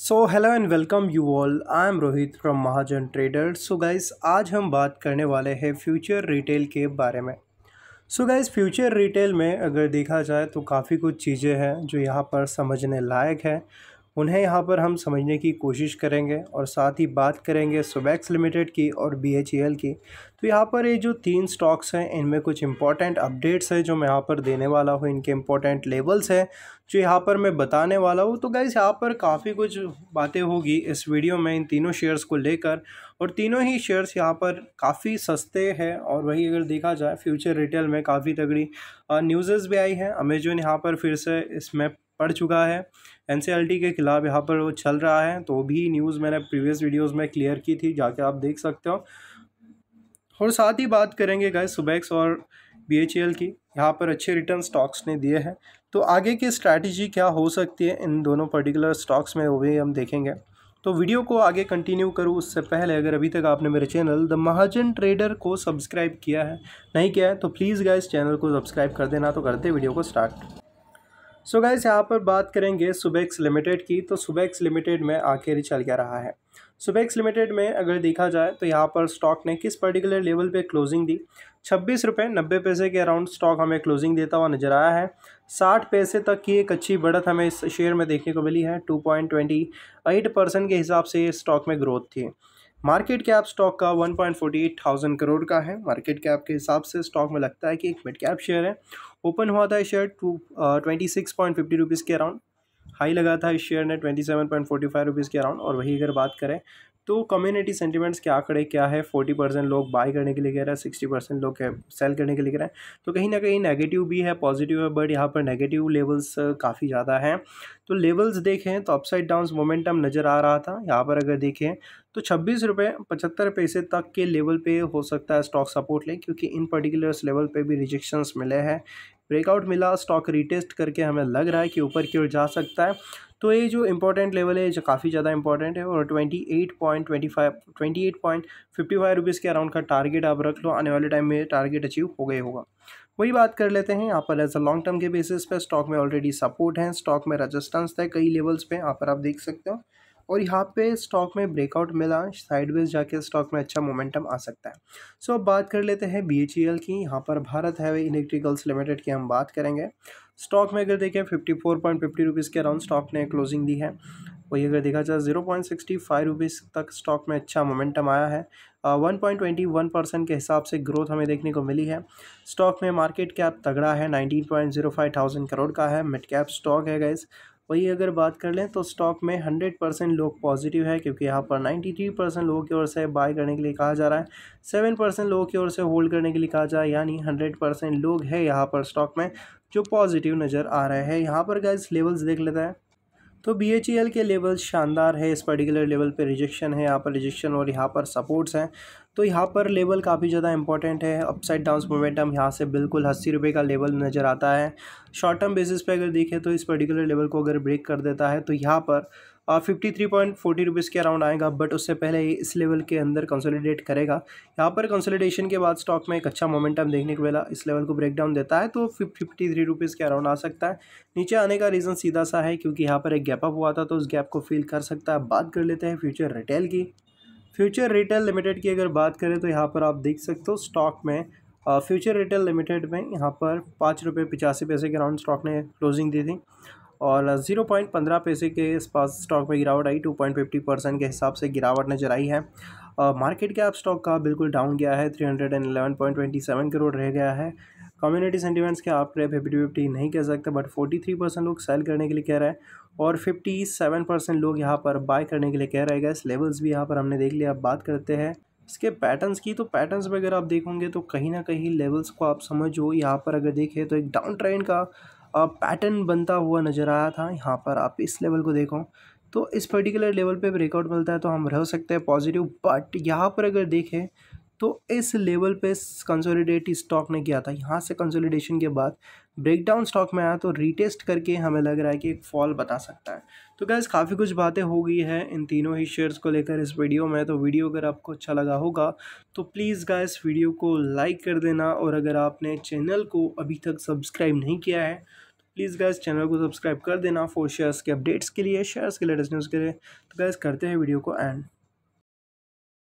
so hello and welcome you all I am Rohit from Mahajan trader so guys आज हम बात करने वाले हैं फ्यूचर रिटेल के बारे में सो गाइस फ्यूचर रिटेल में अगर देखा जाए तो काफ़ी कुछ चीज़ें हैं जो यहाँ पर समझने लायक है उन्हें यहाँ पर हम समझने की कोशिश करेंगे और साथ ही बात करेंगे सुबैक्स लिमिटेड की और बी की तो यहाँ पर ये जो तीन स्टॉक्स हैं इनमें कुछ इंपॉर्टेंट अपडेट्स हैं जो मैं यहाँ पर देने वाला हूँ इनके इंपॉर्टेंट लेवल्स हैं जो यहाँ पर मैं बताने वाला हूँ तो गाइज़ यहाँ पर काफ़ी कुछ बातें होगी इस वीडियो में इन तीनों शेयर्स को लेकर और तीनों ही शेयर्स यहाँ पर काफ़ी सस्ते हैं और वही अगर देखा जाए फ्यूचर रिटेल में काफ़ी तगड़ी न्यूज़ भी आई हैं अमेजोन यहाँ पर फिर से इसमें पढ़ चुका है एन e के ख़िलाफ़ यहाँ पर वो चल रहा है तो भी न्यूज़ मैंने प्रीवियस वीडियोज़ में क्लियर की थी जाके आप देख सकते हो और साथ ही बात करेंगे गए सुबैक्स और बी e की यहाँ पर अच्छे रिटर्न स्टॉक्स ने दिए हैं तो आगे की स्ट्रैटेजी क्या हो सकती है इन दोनों पर्टिकुलर स्टॉक्स में वो भी हम देखेंगे तो वीडियो को आगे कंटिन्यू करूँ उससे पहले अगर अभी तक आपने मेरे चैनल द महाजन ट्रेडर को सब्सक्राइब किया है नहीं किया है तो प्लीज़ गाइस चैनल को सब्सक्राइब कर देना तो करते वीडियो को स्टार्ट सो so यहाँ पर बात करेंगे सुबेक्स लिमिटेड की तो सुबेक्स लिमिटेड में आखिर चल क्या रहा है सुबेक्स लिमिटेड में अगर देखा जाए तो यहाँ पर स्टॉक ने किस पर्टिकुलर लेवल पे क्लोजिंग दी छब्बीस रुपये नब्बे पैसे के अराउंड स्टॉक हमें क्लोजिंग देता हुआ नजर आया है साठ पैसे तक की एक अच्छी बढ़त हमें इस शेयर में देखने को मिली है two point twenty eight percent के हिसाब से स्टॉक में ग्रोथ थी मार्केट कैप स्टॉक का one point forty eight thousand crore का है मार्केट कैप के हिसाब से स्टॉक में लगता है कि एक मिड कैप शेयर है ओपन हुआ था share two twenty six point fifty rupees के अराउंड हाई लगा था इस शेयर ने twenty seven point forty five rupees के अराउंड और वही अगर बात करें तो कम्युनिटी सेंटीमेंट्स के आंकड़े क्या है फोर्टी परसेंट लोग बाय करने के लिए कह रहे हैं सिक्सटी परसेंट लोग सेल करने के लिए कह रहे हैं तो कहीं ना कहीं नेगेटिव भी है पॉजिटिव है बट यहाँ पर नेगेटिव लेवल्स काफ़ी ज़्यादा हैं तो लेवल्स देखें तो अपसाइड डाउन मोमेंटम नज़र आ रहा था यहाँ पर अगर देखें तो छब्बीस रुपये पचहत्तर पैसे तक के लेवल पे हो सकता है स्टॉक सपोर्ट लें क्योंकि इन पर्टिकुलर्स लेवल पे भी रिजेक्शंस मिले हैं ब्रेकआउट मिला स्टॉक रिटेस्ट करके हमें लग रहा है कि ऊपर की ओर जा सकता है तो ये जो इंपॉर्टेंट लेवल है जो काफ़ी ज़्यादा इंपॉर्टेंट है और twenty eight point twenty five twenty eight point fifty five rupees के अराउंड का टारगेट आप रख लो आने वाले टाइम में टारगेट अचीव हो गए होगा वही बात कर लेते हैं यहाँ पर एज अ लॉन्ग टर्म के बेसिस पे स्टॉक में ऑलरेडी सपोर्ट है स्टॉक में रजिस्टेंस है कई लेवल्स पे यहाँ पर आप देख सकते हो और यहाँ पे स्टॉक में ब्रेकआउट मिला साइडवेज जाके स्टॉक में अच्छा मोमेंटम आ सकता है सो अब बात कर लेते हैं बी e की यहाँ पर भारत हैवे इलेक्ट्रिकल्स लिमिटेड की हम बात करेंगे स्टॉक में अगर देखें fifty four point fifty rupees के अराउंड स्टॉक ने क्लोजिंग दी है वही अगर देखा जाए zero point sixty five rupees तक स्टॉक में अच्छा मोमेंटम आया है one point twenty one percent के हिसाब से ग्रोथ हमें देखने को मिली है स्टॉक में मार्केट कैप तगड़ा है nineteen point zero five thousand crore का है मिड कैप स्टॉक है गैस वही अगर बात कर लें तो स्टॉक में हंड्रेड परसेंट लोग पॉजिटिव है क्योंकि यहाँ पर नाइन्टी थ्री परसेंट लोगों की ओर से बाय करने के लिए कहा जा रहा है सेवन परसेंट लोगों की ओर से होल्ड करने के लिए कहा जा रहा है यानी हंड्रेड परसेंट लोग हैं यहाँ पर स्टॉक में जो पॉजिटिव नज़र आ रहे हैं यहाँ पर गैस लेवल्स देख लेता है तो बी एच ई एल के लेवल शानदार है इस पर्टिकुलर लेवल पर रिजेक्शन है यहाँ पर रिजेक्शन और यहाँ पर सपोर्ट्स हैं तो यहाँ पर लेवल काफ़ी ज़्यादा इंपॉर्टेंट है अपसाइड डाउन मोमेंटम यहाँ से बिल्कुल अस्सी रुपये का लेवल नज़र आता है शॉर्ट टर्म बेसिस पे अगर देखें तो इस पर्टिकुलर लेवल को अगर ब्रेक कर देता है तो यहाँ पर fifty three point forty rupees के अराउंड आएगा बट उससे पहले इस लेवल के अंदर कंसोलिडेट करेगा यहाँ पर कंसोलिडेशन के बाद स्टॉक में एक अच्छा मोमेंटम देखने को मिला इस लेवल को ब्रेक डाउन देता है तो फिफ्टी थ्री रुपीज़ के अराउंड आ सकता है नीचे आने का रीज़न सीधा सा है क्योंकि यहाँ पर एक गैप अप हुआ था तो उस गैप को फील कर सकता है बात कर लेते हैं फ्यूचर रिटेल की फ्यूचर रिटेल लिमिटेड की अगर बात करें तो यहाँ पर आप देख सकते हो स्टॉक में फ्यूचर रिटेल लिमिटेड में यहाँ पर पाँच रुपये पिचासी पैसे के अराउंड स्टॉक ने क्लोजिंग दी थी और जीरो पॉइंट पंद्रह पैसे के इस पास स्टॉक में गिरावट आई टू पॉइंट फिफ्टी परसेंट के हिसाब से गिरावट नजर आई है मार्केट कैप स्टॉक का बिल्कुल डाउन गया है three hundred and eleven point twenty seven crore रह गया है कम्युनिटी सेंटीमेंट्स के आप ट्रेप फिफ्टी फिफ्टी नहीं कह सकते बट फोर्टी थ्री परसेंट लोग सेल करने के लिए कह रहे हैं और फिफ्टी सेवन परसेंट लोग यहाँ पर बाय करने के लिए कह रहे हैं इस लेवल्स भी यहाँ पर हमने देख लिया अब बात करते हैं इसके पैटर्न्स की तो पैटर्न्स में अगर आप देखोगे तो कहीं ना कहीं लेवल्स को आप समझो यहाँ पर अगर देखें तो एक डाउन ट्रेंड का पैटर्न बनता हुआ नज़र आया था यहाँ पर आप इस लेवल को देखो तो इस पर्टिकुलर लेवल पे ब्रेकआउट मिलता है तो हम रह सकते हैं पॉजिटिव बट यहाँ पर अगर देखें तो इस लेवल पे कंसोलिडेट स्टॉक ने किया था यहाँ से कंसोलिडेशन के बाद ब्रेकडाउन स्टॉक में आया तो रीटेस्ट करके हमें लग रहा है कि एक फॉल बता सकता है तो गैस काफ़ी कुछ बातें हो गई है इन तीनों ही शेयर्स को लेकर इस वीडियो में तो वीडियो अगर आपको अच्छा लगा होगा तो प्लीज़ गैस वीडियो को लाइक कर देना और अगर आपने चैनल को अभी तक सब्सक्राइब नहीं किया है तो प्लीज़ गैस चैनल को सब्सक्राइब कर देना फॉर शेयर्स के अपडेट्स के लिए शेयर्स के लेटेस्ट न्यूज़ के लिए तो गैस करते हैं वीडियो को एंड